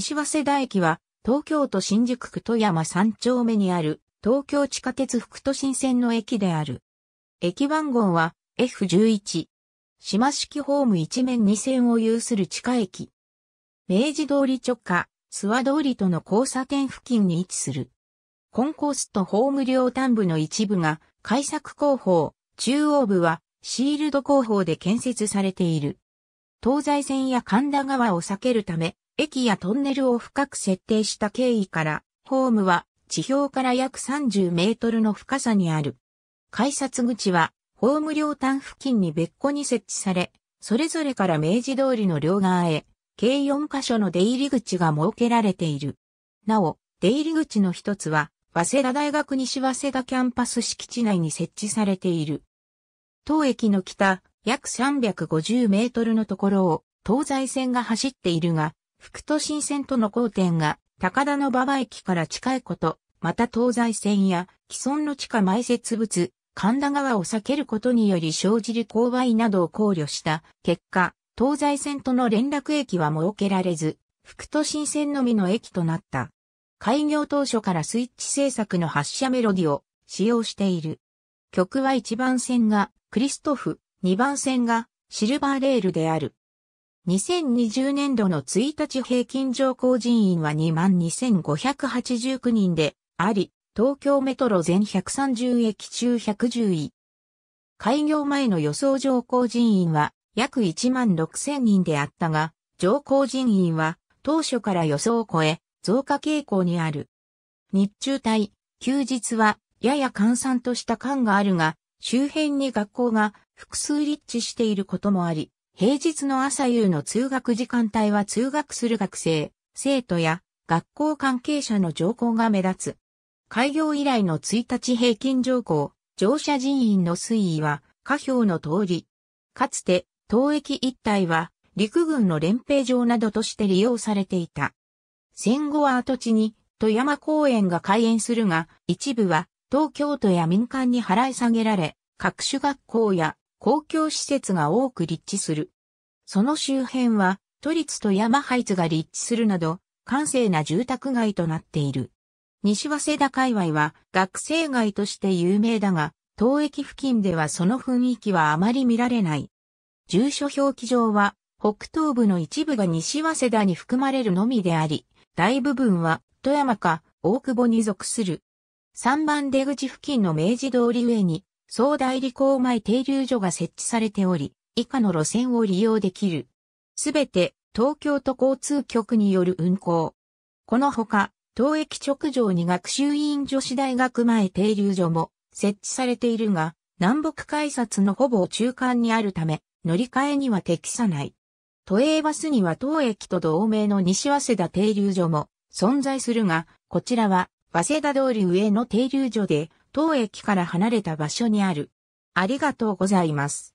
西早稲田駅は、東京都新宿区富山3丁目にある、東京地下鉄副都心線の駅である。駅番号は F11。島式ホーム一面2線を有する地下駅。明治通り直下、諏訪通りとの交差点付近に位置する。コンコースとホーム両端部の一部が開削工法、中央部はシールド工法で建設されている。東西線や神田川を避けるため、駅やトンネルを深く設定した経緯から、ホームは地表から約30メートルの深さにある。改札口は、ホーム両端付近に別個に設置され、それぞれから明治通りの両側へ、計4カ所の出入り口が設けられている。なお、出入り口の一つは、早稲田大学西早稲田キャンパス敷地内に設置されている。当駅の北、約350メートルのところを、東西線が走っているが、副都心線との交点が高田の馬場駅から近いこと、また東西線や既存の地下埋設物、神田川を避けることにより生じる勾配などを考慮した結果、東西線との連絡駅は設けられず、副都心線のみの駅となった。開業当初からスイッチ制作の発車メロディを使用している。曲は1番線がクリストフ、2番線がシルバーレールである。2020年度の1日平均乗降人員は22,589人であり、東京メトロ全130駅中110位。開業前の予想乗降人員は約16,000人であったが、乗降人員は当初から予想を超え増加傾向にある。日中帯、休日はやや閑散とした感があるが、周辺に学校が複数立地していることもあり、平日の朝夕の通学時間帯は通学する学生、生徒や学校関係者の乗降が目立つ。開業以来の1日平均乗降、乗車人員の推移は、下表の通り。かつて、東駅一帯は、陸軍の連兵場などとして利用されていた。戦後は跡地に、富山公園が開園するが、一部は、東京都や民間に払い下げられ、各種学校や公共施設が多く立地する。その周辺は、都立と山ハイツが立地するなど、閑静な住宅街となっている。西早稲田界隈は学生街として有名だが、当駅付近ではその雰囲気はあまり見られない。住所表記上は、北東部の一部が西早稲田に含まれるのみであり、大部分は富山か大久保に属する。3番出口付近の明治通り上に総代理港前停留所が設置されており、以下の路線を利用できる。すべて東京都交通局による運行。このほか、当駅直上に学習院女子大学前停留所も設置されているが、南北改札のほぼ中間にあるため、乗り換えには適さない。都営バスには当駅と同名の西早稲田停留所も存在するが、こちらは早稲田通り上の停留所で当駅から離れた場所にある。ありがとうございます。